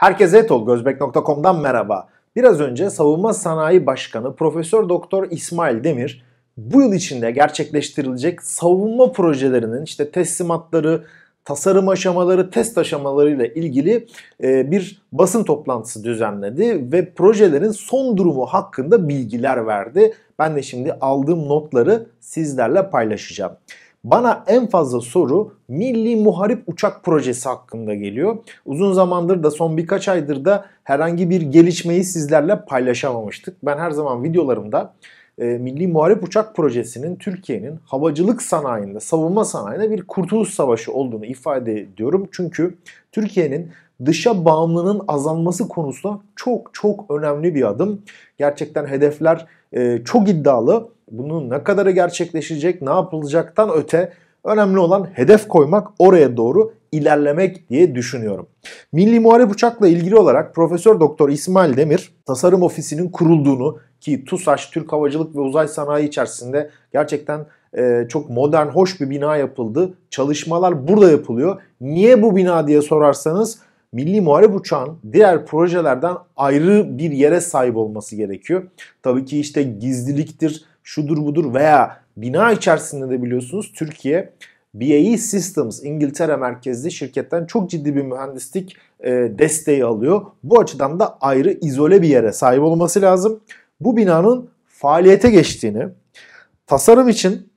Herkese Etol Gözbek.com'dan merhaba. Biraz önce Savunma Sanayi Başkanı Profesör Doktor İsmail Demir bu yıl içinde gerçekleştirilecek savunma projelerinin işte teslimatları, tasarım aşamaları, test aşamaları ile ilgili e, bir basın toplantısı düzenledi ve projelerin son durumu hakkında bilgiler verdi. Ben de şimdi aldığım notları sizlerle paylaşacağım. Bana en fazla soru Milli Muharip Uçak Projesi hakkında geliyor. Uzun zamandır da son birkaç aydır da herhangi bir gelişmeyi sizlerle paylaşamamıştık. Ben her zaman videolarımda e, Milli Muharip Uçak Projesi'nin Türkiye'nin havacılık sanayinde, savunma sanayinde bir kurtuluş savaşı olduğunu ifade ediyorum. Çünkü Türkiye'nin dışa bağımlılığın azalması konusunda çok çok önemli bir adım. Gerçekten hedefler e, çok iddialı. Bunun ne kadarı gerçekleşecek, ne yapılacaktan öte önemli olan hedef koymak, oraya doğru ilerlemek diye düşünüyorum. Milli Muharip Uçak'la ilgili olarak Profesör Doktor İsmail Demir tasarım ofisinin kurulduğunu ki TUSAŞ Türk Havacılık ve Uzay Sanayi içerisinde gerçekten e, çok modern, hoş bir bina yapıldı. Çalışmalar burada yapılıyor. Niye bu bina diye sorarsanız Milli Muharip Uçağın diğer projelerden ayrı bir yere sahip olması gerekiyor. Tabii ki işte gizliliktir, şudur budur veya bina içerisinde de biliyorsunuz Türkiye BAE Systems İngiltere merkezli şirketten çok ciddi bir mühendislik e, desteği alıyor. Bu açıdan da ayrı izole bir yere sahip olması lazım. Bu binanın faaliyete geçtiğini, tasarım için,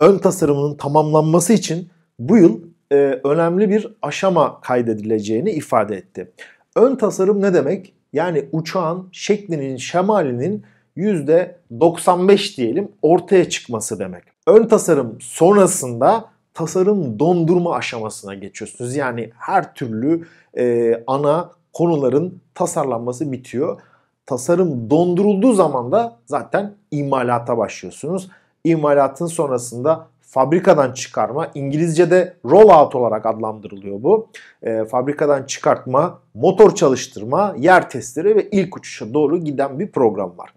ön tasarımının tamamlanması için bu yıl e, önemli bir aşama kaydedileceğini ifade etti. Ön tasarım ne demek? Yani uçağın şeklinin, şemalinin %95 diyelim ortaya çıkması demek. Ön tasarım sonrasında tasarım dondurma aşamasına geçiyorsunuz. Yani her türlü e, ana konuların tasarlanması bitiyor. Tasarım dondurulduğu zaman da zaten imalata başlıyorsunuz. İmalatın sonrasında fabrikadan çıkarma, İngilizce'de rollout olarak adlandırılıyor bu. E, fabrikadan çıkartma, motor çalıştırma, yer testleri ve ilk uçuşa doğru giden bir program var.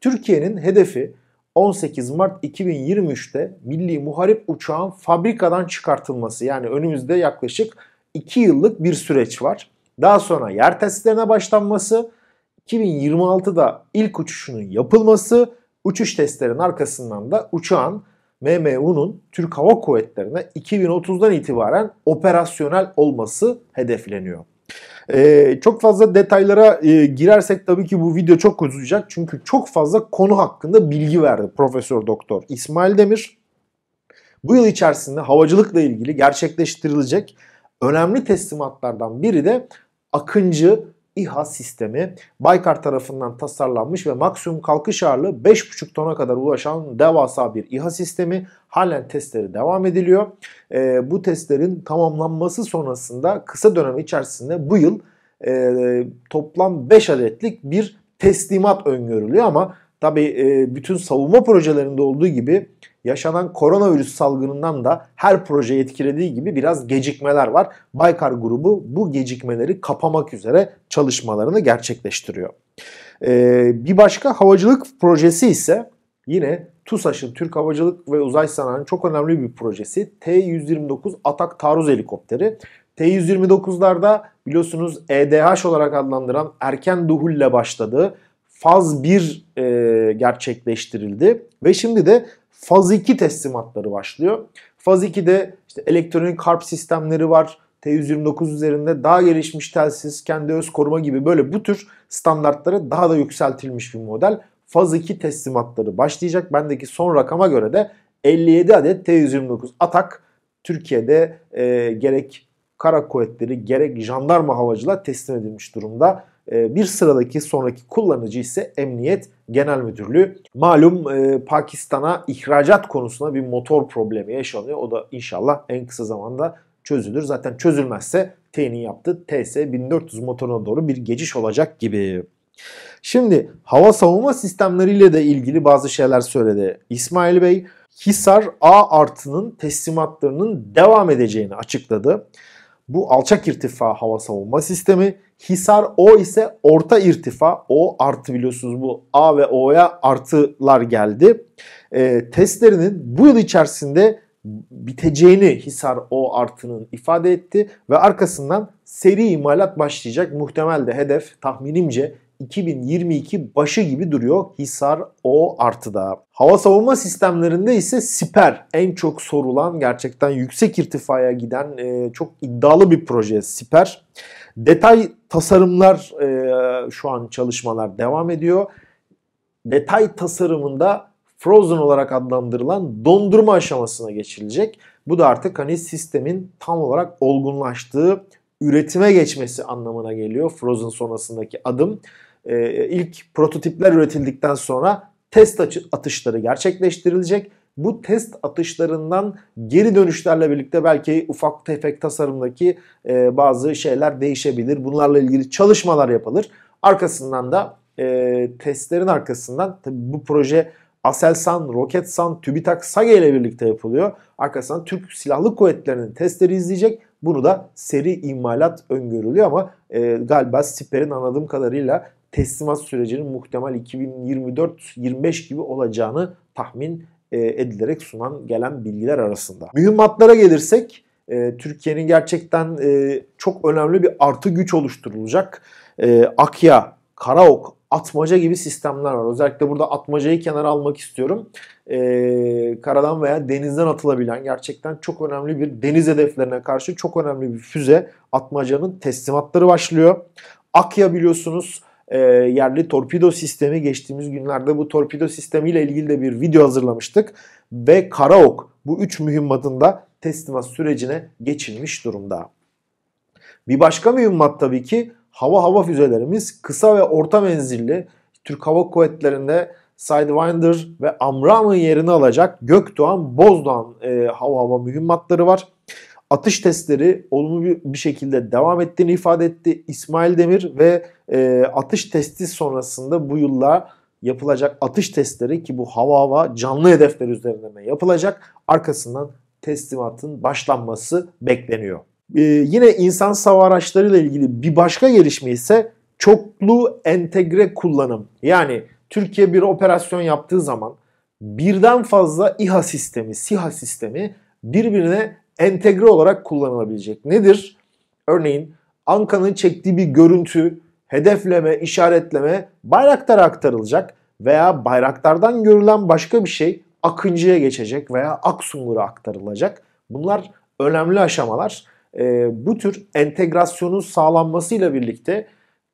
Türkiye'nin hedefi 18 Mart 2023'te milli muharip uçağın fabrikadan çıkartılması. Yani önümüzde yaklaşık 2 yıllık bir süreç var. Daha sonra yer testlerine başlanması, 2026'da ilk uçuşunun yapılması, uçuş testlerinin arkasından da uçağın MMU'nun Türk Hava Kuvvetleri'ne 2030'dan itibaren operasyonel olması hedefleniyor. Ee, çok fazla detaylara e, girersek tabii ki bu video çok uzayacak. Çünkü çok fazla konu hakkında bilgi verdi Profesör Doktor İsmail Demir. Bu yıl içerisinde havacılıkla ilgili gerçekleştirilecek önemli teslimatlardan biri de Akıncı İHA sistemi Baykar tarafından tasarlanmış ve maksimum kalkış ağırlığı 5,5 tona kadar ulaşan devasa bir İHA sistemi. Halen testleri devam ediliyor. E, bu testlerin tamamlanması sonrasında kısa dönem içerisinde bu yıl e, toplam 5 adetlik bir teslimat öngörülüyor ama tabi e, bütün savunma projelerinde olduğu gibi yaşanan koronavirüs salgınından da her proje etkilediği gibi biraz gecikmeler var. Baykar grubu bu gecikmeleri kapamak üzere çalışmalarını gerçekleştiriyor. Ee, bir başka havacılık projesi ise yine TUSAŞ'ın Türk Havacılık ve Uzay Sanayi'nin çok önemli bir projesi T-129 Atak Taarruz Helikopteri. T-129'larda biliyorsunuz EDH olarak adlandıran erken duhulle başladı, faz 1 e, gerçekleştirildi ve şimdi de Faz 2 teslimatları başlıyor. Faz 2'de işte elektronik harp sistemleri var. T129 üzerinde daha gelişmiş telsiz, kendi öz koruma gibi böyle bu tür standartlara daha da yükseltilmiş bir model. Faz 2 teslimatları başlayacak. Bendeki son rakama göre de 57 adet T129 atak Türkiye'de e, gerek kara kuvvetleri gerek jandarma havacılar teslim edilmiş durumda. Ee, bir sıradaki sonraki kullanıcı ise Emniyet Genel Müdürlüğü. Malum e, Pakistan'a ihracat konusunda bir motor problemi yaşanıyor. O da inşallah en kısa zamanda çözülür. Zaten çözülmezse TN'in yaptığı TS-1400 motoruna doğru bir geçiş olacak gibi. Şimdi hava savunma sistemleriyle de ilgili bazı şeyler söyledi İsmail Bey. Hisar A artının teslimatlarının devam edeceğini açıkladı. Bu alçak irtifa hava savunma sistemi. Hisar O ise orta irtifa. O artı biliyorsunuz bu A ve O'ya artılar geldi. E, testlerinin bu yıl içerisinde biteceğini Hisar O artının ifade etti ve arkasından seri imalat başlayacak. Muhtemel de hedef tahminimce 2022 başı gibi duruyor Hisar O artıda. Hava savunma sistemlerinde ise siper en çok sorulan gerçekten yüksek irtifaya giden e, çok iddialı bir proje siper. Detay tasarımlar e, şu an çalışmalar devam ediyor. Detay tasarımında Frozen olarak adlandırılan dondurma aşamasına geçilecek. Bu da artık hani sistemin tam olarak olgunlaştığı üretime geçmesi anlamına geliyor Frozen sonrasındaki adım e, ilk prototipler üretildikten sonra test atışları gerçekleştirilecek. Bu test atışlarından geri dönüşlerle birlikte belki ufak tefek tasarımdaki e, bazı şeyler değişebilir. Bunlarla ilgili çalışmalar yapılır. Arkasından da e, testlerin arkasından tabi bu proje Aselsan, Roketsan, TÜBİTAK, SAGE ile birlikte yapılıyor. Arkasından Türk Silahlı Kuvvetleri'nin testleri izleyecek. Bunu da seri imalat öngörülüyor ama e, galiba Siper'in anladığım kadarıyla teslimat sürecinin muhtemel 2024-25 gibi olacağını tahmin e, edilerek sunan gelen bilgiler arasında. Mühimmatlara gelirsek e, Türkiye'nin gerçekten e, çok önemli bir artı güç oluşturulacak. Akya, Karaok, atmaca gibi sistemler var. Özellikle burada atmacayı kenara almak istiyorum. karadan veya denizden atılabilen gerçekten çok önemli bir deniz hedeflerine karşı çok önemli bir füze atmacanın teslimatları başlıyor. Akya biliyorsunuz e, yerli torpido sistemi geçtiğimiz günlerde bu torpido sistemiyle ilgili de bir video hazırlamıştık ve Karaok bu üç mühimmatında teslimat sürecine geçilmiş durumda. Bir başka mühimmat tabii ki hava hava füzelerimiz kısa ve orta menzilli Türk Hava Kuvvetleri'nde Sidewinder ve Amram'ın yerini alacak Gökdoğan, Bozdoğan e, hava hava mühimmatları var atış testleri olumlu bir şekilde devam ettiğini ifade etti İsmail Demir ve e, atış testi sonrasında bu yılla yapılacak atış testleri ki bu hava hava canlı hedefler üzerinde yapılacak arkasından teslimatın başlanması bekleniyor. Ee, yine insan sava araçlarıyla ilgili bir başka gelişme ise çoklu entegre kullanım. Yani Türkiye bir operasyon yaptığı zaman birden fazla İHA sistemi, SİHA sistemi birbirine entegre olarak kullanılabilecek. Nedir? Örneğin Anka'nın çektiği bir görüntü, hedefleme, işaretleme bayraktara aktarılacak veya bayraktardan görülen başka bir şey Akıncı'ya geçecek veya aksungur'a aktarılacak. Bunlar önemli aşamalar. E, bu tür entegrasyonun sağlanmasıyla birlikte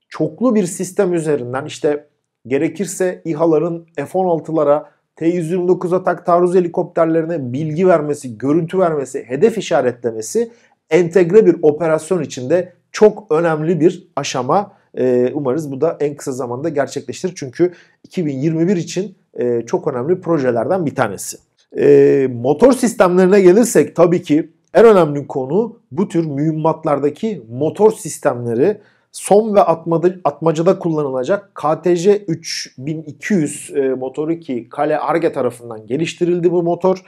çoklu bir sistem üzerinden işte gerekirse İHA'ların F-16'lara T-129 atak taarruz helikopterlerine bilgi vermesi, görüntü vermesi, hedef işaretlemesi entegre bir operasyon içinde çok önemli bir aşama. Ee, umarız bu da en kısa zamanda gerçekleştir. Çünkü 2021 için e, çok önemli projelerden bir tanesi. Ee, motor sistemlerine gelirsek tabii ki en önemli konu bu tür mühimmatlardaki motor sistemleri Son ve atmada, atmacada kullanılacak KTC 3200 e, motoru ki Kale Arge tarafından geliştirildi bu motor.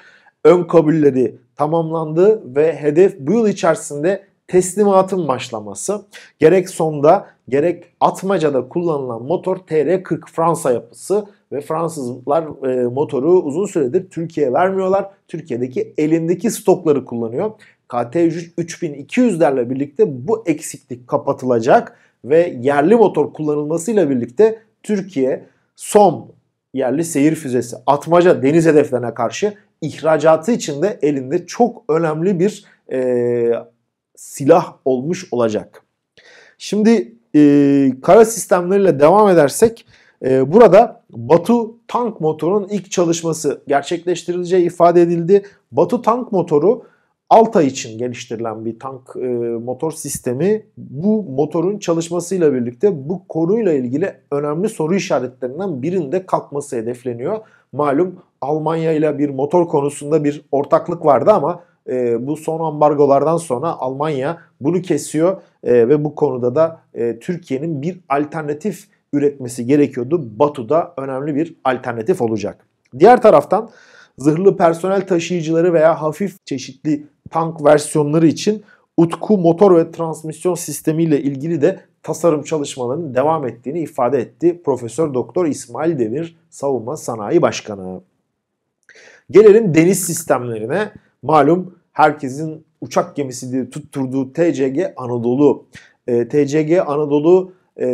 Ön kabulleri tamamlandı ve hedef bu yıl içerisinde teslimatın başlaması. Gerek sonda gerek atmacada kullanılan motor TR40 Fransa yapısı ve Fransızlar e, motoru uzun süredir Türkiye'ye vermiyorlar. Türkiye'deki elindeki stokları kullanıyor. KT3 3200'lerle birlikte bu eksiklik kapatılacak ve yerli motor kullanılmasıyla birlikte Türkiye SOM yerli seyir füzesi atmaca deniz hedeflerine karşı ihracatı için de elinde çok önemli bir e, silah olmuş olacak. Şimdi e, kara sistemleriyle devam edersek e, burada Batu tank motorunun ilk çalışması gerçekleştirileceği ifade edildi. Batu tank motoru Altay için geliştirilen bir tank e, motor sistemi bu motorun çalışmasıyla birlikte bu konuyla ilgili önemli soru işaretlerinden birinde kalkması hedefleniyor. Malum Almanya ile bir motor konusunda bir ortaklık vardı ama e, bu son ambargolardan sonra Almanya bunu kesiyor e, ve bu konuda da e, Türkiye'nin bir alternatif üretmesi gerekiyordu. Batu'da önemli bir alternatif olacak. Diğer taraftan zırhlı personel taşıyıcıları veya hafif çeşitli tank versiyonları için Utku motor ve transmisyon sistemi ile ilgili de tasarım çalışmalarının devam ettiğini ifade etti Profesör Doktor İsmail Demir Savunma Sanayi Başkanı. Gelelim deniz sistemlerine. Malum herkesin uçak gemisi diye tutturduğu TCG Anadolu. E, ee, TCG Anadolu e,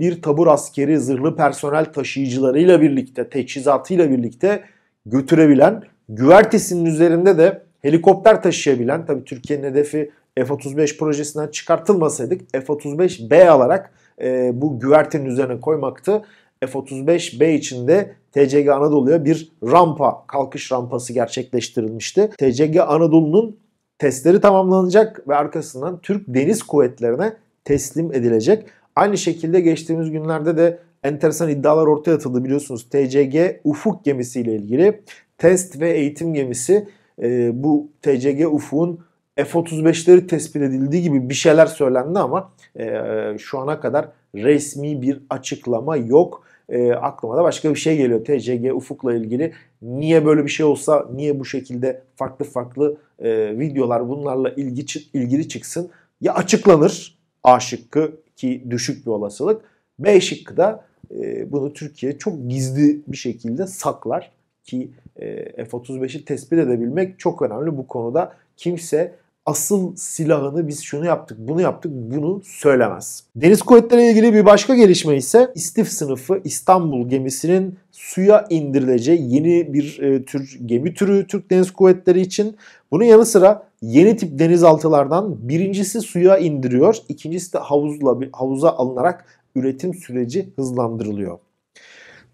bir tabur askeri zırhlı personel taşıyıcılarıyla birlikte, teçhizatıyla birlikte götürebilen, güvertesinin üzerinde de helikopter taşıyabilen, tabi Türkiye'nin hedefi F-35 projesinden çıkartılmasaydık F-35B alarak e, bu güvertenin üzerine koymaktı. F-35B içinde TCG Anadolu'ya bir rampa, kalkış rampası gerçekleştirilmişti. TCG Anadolu'nun testleri tamamlanacak ve arkasından Türk Deniz Kuvvetleri'ne teslim edilecek. Aynı şekilde geçtiğimiz günlerde de enteresan iddialar ortaya atıldı biliyorsunuz. TCG Ufuk gemisiyle ilgili test ve eğitim gemisi e, bu TCG Ufuk'un F-35'leri tespit edildiği gibi bir şeyler söylendi ama e, şu ana kadar resmi bir açıklama yok. E, aklıma da başka bir şey geliyor TCG Ufuk'la ilgili. Niye böyle bir şey olsa, niye bu şekilde farklı farklı e, videolar bunlarla ilgi, ilgili çıksın? Ya açıklanır A şıkkı ki düşük bir olasılık. B şıkkı da e, bunu Türkiye çok gizli bir şekilde saklar ki e, F-35'i tespit edebilmek çok önemli bu konuda. Kimse asıl silahını biz şunu yaptık, bunu yaptık, bunu söylemez. Deniz kuvvetleri ilgili bir başka gelişme ise istif sınıfı İstanbul gemisinin suya indirileceği yeni bir e, tür gemi türü Türk Deniz Kuvvetleri için. Bunun yanı sıra yeni tip denizaltılardan birincisi suya indiriyor, ikincisi de havuzla havuza alınarak üretim süreci hızlandırılıyor.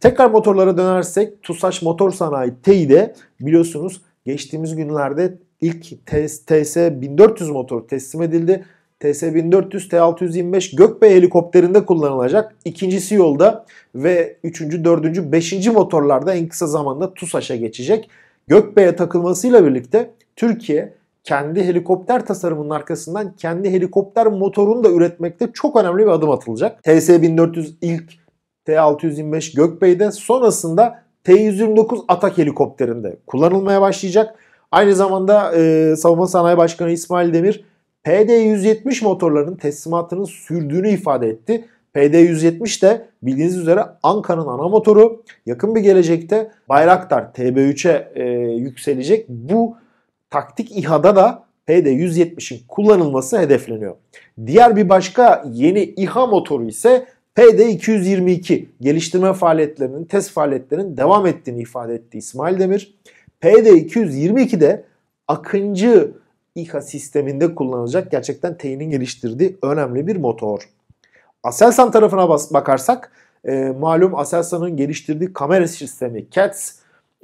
Tekrar motorlara dönersek TUSAŞ Motor Sanayi TEİ'de biliyorsunuz geçtiğimiz günlerde ilk TS-1400 motor teslim edildi. TS-1400 T-625 Gökbey helikopterinde kullanılacak. İkincisi yolda ve üçüncü, dördüncü, beşinci motorlarda en kısa zamanda TUSAŞ'a geçecek. Gökbey'e takılmasıyla birlikte Türkiye kendi helikopter tasarımının arkasından kendi helikopter motorunu da üretmekte çok önemli bir adım atılacak. TS-1400 ilk T-625 Gökbey'de sonrasında T-129 Atak helikopterinde kullanılmaya başlayacak. Aynı zamanda e, Savunma Sanayi Başkanı İsmail Demir PD-170 motorlarının teslimatının sürdüğünü ifade etti. PD-170 de bildiğiniz üzere Anka'nın ana motoru. Yakın bir gelecekte Bayraktar TB3'e e, yükselecek. Bu taktik İHA'da da PD-170'in kullanılması hedefleniyor. Diğer bir başka yeni İHA motoru ise PD-222 geliştirme faaliyetlerinin, test faaliyetlerinin devam ettiğini ifade etti İsmail Demir. PD-222'de Akıncı İHA sisteminde kullanılacak gerçekten TEİ'nin geliştirdiği önemli bir motor. Aselsan tarafına bakarsak e, malum Aselsan'ın geliştirdiği kamera sistemi CATS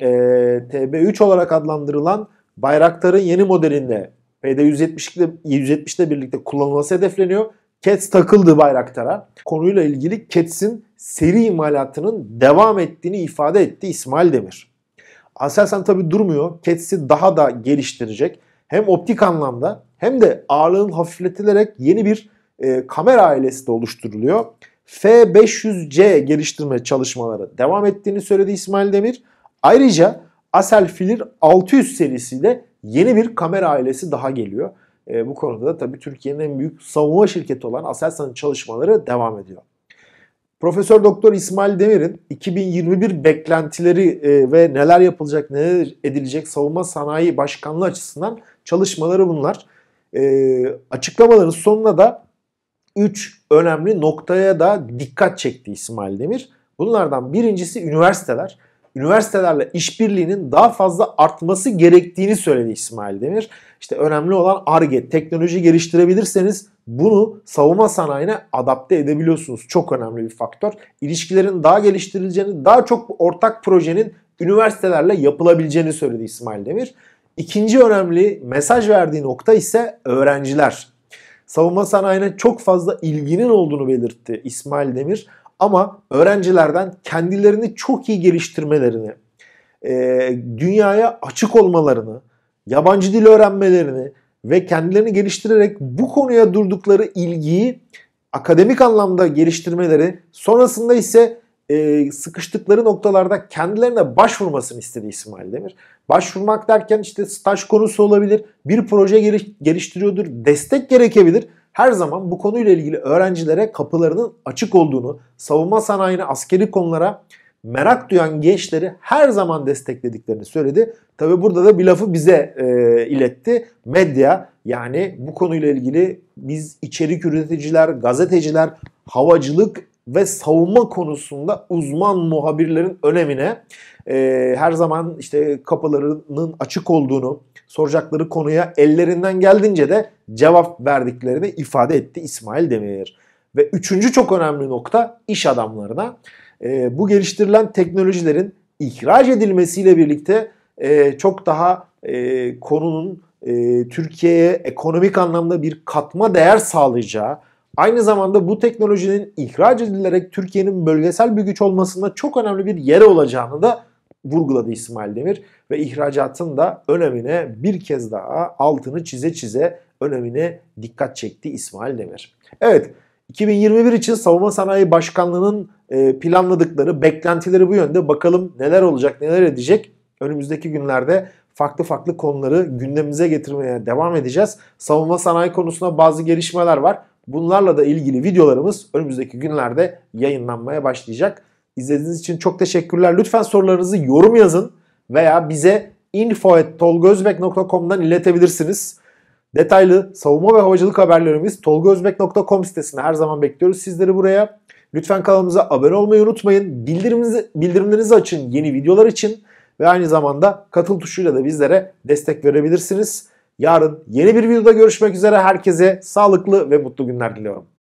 e, TB3 olarak adlandırılan Bayraktar'ın yeni modelinde PD-170'le ile birlikte kullanılması hedefleniyor. Cats takıldı Bayraktar'a. Konuyla ilgili Cats'in seri imalatının devam ettiğini ifade etti İsmail Demir. Aselsan tabi durmuyor. Cats'i daha da geliştirecek. Hem optik anlamda hem de ağırlığın hafifletilerek yeni bir e, kamera ailesi de oluşturuluyor. F500C geliştirme çalışmaları devam ettiğini söyledi İsmail Demir. Ayrıca Aselfilir 600 serisiyle yeni bir kamera ailesi daha geliyor. E, bu konuda da tabii Türkiye'nin en büyük savunma şirketi olan Aselsan'ın çalışmaları devam ediyor. Profesör Doktor İsmail Demir'in 2021 beklentileri e, ve neler yapılacak, neler edilecek savunma sanayi başkanlığı açısından çalışmaları bunlar. E, açıklamaların sonuna da 3 önemli noktaya da dikkat çekti İsmail Demir. Bunlardan birincisi üniversiteler üniversitelerle işbirliğinin daha fazla artması gerektiğini söyledi İsmail Demir. İşte önemli olan ARGE, teknoloji geliştirebilirseniz bunu savunma sanayine adapte edebiliyorsunuz. Çok önemli bir faktör. İlişkilerin daha geliştirileceğini, daha çok ortak projenin üniversitelerle yapılabileceğini söyledi İsmail Demir. İkinci önemli mesaj verdiği nokta ise öğrenciler. Savunma sanayine çok fazla ilginin olduğunu belirtti İsmail Demir ama öğrencilerden kendilerini çok iyi geliştirmelerini, e, dünyaya açık olmalarını, yabancı dil öğrenmelerini ve kendilerini geliştirerek bu konuya durdukları ilgiyi akademik anlamda geliştirmeleri, sonrasında ise e, sıkıştıkları noktalarda kendilerine başvurmasını istedi İsmail Demir. Başvurmak derken işte staj konusu olabilir, bir proje geliştiriyordur, destek gerekebilir her zaman bu konuyla ilgili öğrencilere kapılarının açık olduğunu, savunma sanayine, askeri konulara merak duyan gençleri her zaman desteklediklerini söyledi. Tabi burada da bir lafı bize e, iletti. Medya yani bu konuyla ilgili biz içerik üreticiler, gazeteciler, havacılık ve savunma konusunda uzman muhabirlerin önemine e, her zaman işte kapılarının açık olduğunu, soracakları konuya ellerinden geldiğince de cevap verdiklerini ifade etti İsmail Demir. Ve üçüncü çok önemli nokta iş adamlarına. E, bu geliştirilen teknolojilerin ihraç edilmesiyle birlikte e, çok daha e, konunun e, Türkiye'ye ekonomik anlamda bir katma değer sağlayacağı, aynı zamanda bu teknolojinin ihraç edilerek Türkiye'nin bölgesel bir güç olmasında çok önemli bir yere olacağını da vurguladı İsmail Demir ve ihracatın da önemine bir kez daha altını çize çize önemine dikkat çekti İsmail Demir. Evet 2021 için Savunma Sanayi Başkanlığı'nın e, planladıkları, beklentileri bu yönde. Bakalım neler olacak, neler edecek. Önümüzdeki günlerde farklı farklı konuları gündemimize getirmeye devam edeceğiz. Savunma sanayi konusunda bazı gelişmeler var. Bunlarla da ilgili videolarımız önümüzdeki günlerde yayınlanmaya başlayacak. İzlediğiniz için çok teşekkürler. Lütfen sorularınızı yorum yazın veya bize info.tolgozbek.com'dan iletebilirsiniz. Detaylı savunma ve havacılık haberlerimiz tolgozbek.com sitesine her zaman bekliyoruz sizleri buraya. Lütfen kanalımıza abone olmayı unutmayın. Bildiriminizi, bildirimlerinizi açın yeni videolar için ve aynı zamanda katıl tuşuyla da bizlere destek verebilirsiniz. Yarın yeni bir videoda görüşmek üzere herkese sağlıklı ve mutlu günler diliyorum.